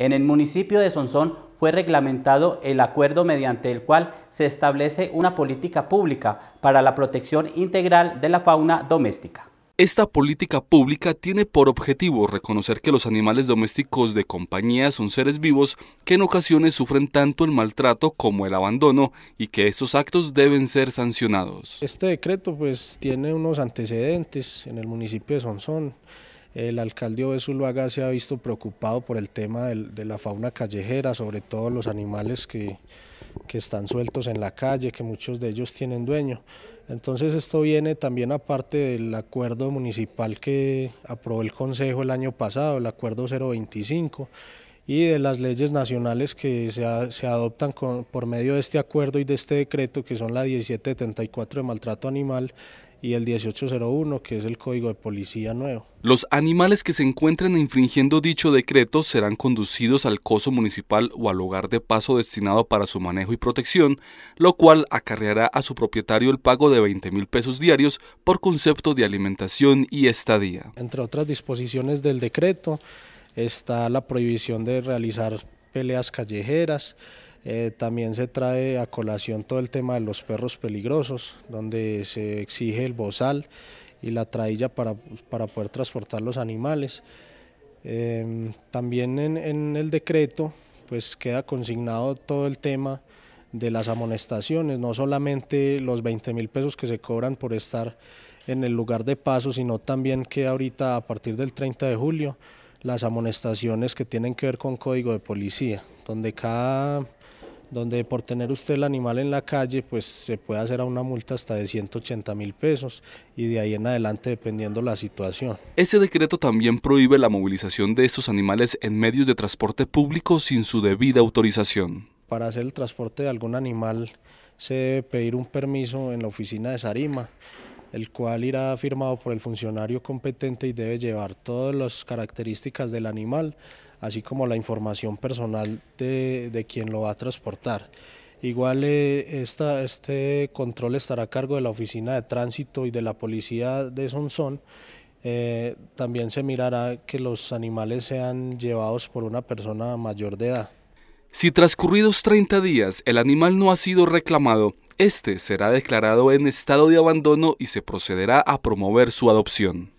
En el municipio de Sonsón fue reglamentado el acuerdo mediante el cual se establece una política pública para la protección integral de la fauna doméstica. Esta política pública tiene por objetivo reconocer que los animales domésticos de compañía son seres vivos que en ocasiones sufren tanto el maltrato como el abandono y que estos actos deben ser sancionados. Este decreto pues tiene unos antecedentes en el municipio de Sonsón. El alcalde de Zuluaga se ha visto preocupado por el tema de la fauna callejera, sobre todo los animales que, que están sueltos en la calle, que muchos de ellos tienen dueño. Entonces esto viene también aparte del acuerdo municipal que aprobó el Consejo el año pasado, el acuerdo 025, y de las leyes nacionales que se, se adoptan con, por medio de este acuerdo y de este decreto, que son la 1734 de maltrato animal y el 1801, que es el Código de Policía nuevo. Los animales que se encuentren infringiendo dicho decreto serán conducidos al coso municipal o al hogar de paso destinado para su manejo y protección, lo cual acarreará a su propietario el pago de 20 mil pesos diarios por concepto de alimentación y estadía. Entre otras disposiciones del decreto, está la prohibición de realizar peleas callejeras, eh, también se trae a colación todo el tema de los perros peligrosos, donde se exige el bozal y la trailla para, poder transportar los animales. Em, también en, el decreto pues queda consignado todo el tema de las amonestaciones, no solamente los 20 mil pesos que se cobran por estar en el lugar de paso, sino también que ahorita a partir del 30 de julio las amonestaciones que tienen que ver con código de policía, donde cada donde por tener usted el animal en la calle, pues se puede hacer a una multa hasta de 180 mil pesos y de ahí en adelante dependiendo la situación. Este decreto también prohíbe la movilización de estos animales en medios de transporte público sin su debida autorización. Para hacer el transporte de algún animal se debe pedir un permiso en la oficina de Sarima el cual irá firmado por el funcionario competente y debe llevar todas las características del animal, así como la información personal de, quien lo va a transportar. Igual eh, este control estará a cargo de la Oficina de Tránsito y de la Policía de Sonsón. Eh, también se mirará que los animales sean llevados por una persona mayor de edad. Si transcurridos 30 días el animal no ha sido reclamado, este será declarado en estado de abandono y se procederá a promover su adopción.